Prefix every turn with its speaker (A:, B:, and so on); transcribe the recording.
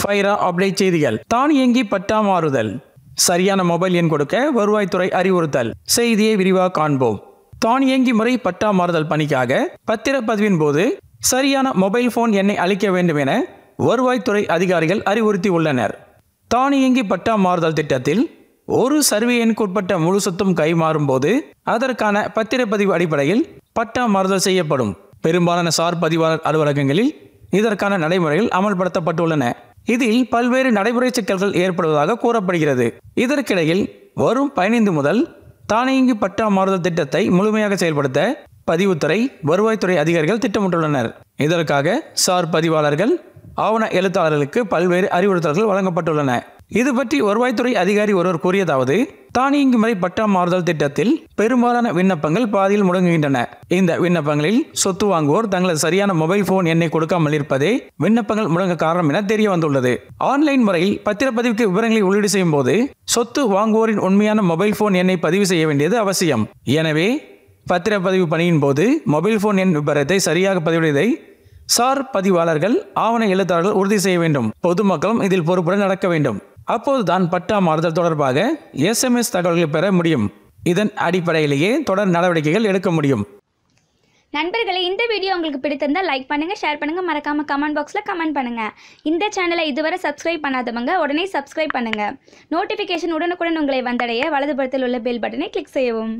A: ஃபைரா update செய்திகள் தானியங்கி பட்டா மாறுதல் சரியான மொபைல் எண் கொடுக்க வருவாய்த்துறை அறிவுறுத்தல் செய்தியை விரிவாக காண்போம் தானியங்கி முறை பட்டா மாறுதல் பணிக்காக பத்திரப்பதிவின் போது சரியான மொபைல் போன் எண்ணை அளிக்க வேண்டும் என வருவாய்த்துறை அதிகாரிகள் அறிவுறுத்தி உள்ளனர் தானியங்கி பட்டா மாறுதல் திட்டத்தில் ஒரு சர்வே எண்குட்பட்ட முழு சொத்தும் கைமாறும் போது அதற்கான பத்திரப்பதிவு அடிப்படையில் பட்டா மாறுதல் செய்யப்படும் பெரும்பாலான சார் பதிவாளர் அலுவலகங்களில் இதற்கான நடைமுறைகள் அமல்படுத்தப்பட்டுள்ளன இதில் பல்வேறு நடைமுறை சிக்கல்கள் ஏற்படுவதாக கூறப்படுகிறது இதற்கிடையில் வரும் பதினைந்து முதல் தானியங்கி பட்டா மாறுதல் திட்டத்தை முழுமையாக செயல்படுத்த பதிவுத்துறை வருவாய்த்துறை அதிகாரிகள் திட்டமிட்டுள்ளனர் இதற்காக சார் பதிவாளர்கள் ஆவண எழுத்தாளர்களுக்கு பல்வேறு அறிவுறுத்தல்கள் வழங்கப்பட்டுள்ளன இது பற்றி வருவாய்த்துறை அதிகாரி ஒருவர் கூறியதாவது தானியங்கி முறை பட்டா மாறுதல் திட்டத்தில் பெரும்பாலான விண்ணப்பங்கள் பாதியில் முடங்குகின்றன இந்த விண்ணப்பங்களில் சொத்து வாங்குவோர் தங்களது சரியான மொபைல் போன் எண்ணை கொடுக்காமல் இருப்பதே விண்ணப்பங்கள் முடங்க காரணம் என தெரிய வந்துள்ளது ஆன்லைன் முறையில் பத்திரப்பதிவுக்கு விவரங்களை உள்ளீடு செய்யும் போது சொத்து வாங்குவோரின் உண்மையான மொபைல் போன் எண்ணை பதிவு செய்ய வேண்டியது அவசியம் எனவே பத்திரப்பதிவு பணியின் போது மொபைல் போன் எண் விபரத்தை சரியாக பதிவிடுவதை சார் பதிவாளர்கள் ஆவண எழுத்தாளர்கள் உறுதி செய்ய வேண்டும் பொதுமக்களும் இதில் பொறுப்புடன் நடக்க வேண்டும் அப்போது தான் பட்டா மாறுதல் தொடர்பாக எஸ்எம்எஸ் தகவல்கள் பெற முடியும் இதன் அடிப்படையிலேயே தொடர் நடவடிக்கைகள் எடுக்க முடியும்
B: நண்பர்களே இந்த வீடியோ உங்களுக்கு பிடித்திருந்தால் லைக் பண்ணுங்கள் ஷேர் பண்ணுங்கள் மறக்காமல் கமெண்ட் பாக்ஸில் கமெண்ட் பண்ணுங்கள் இந்த சேனலை இதுவரை சப்ஸ்கிரைப் பண்ணாதவங்க உடனே சப்ஸ்கிரைப் பண்ணுங்க நோட்டிஃபிகேஷன் உடனுக்குடன் உங்களை வந்தடைய வலதுபுறத்தில் உள்ள பெல் பட்டனை கிளிக் செய்யவும்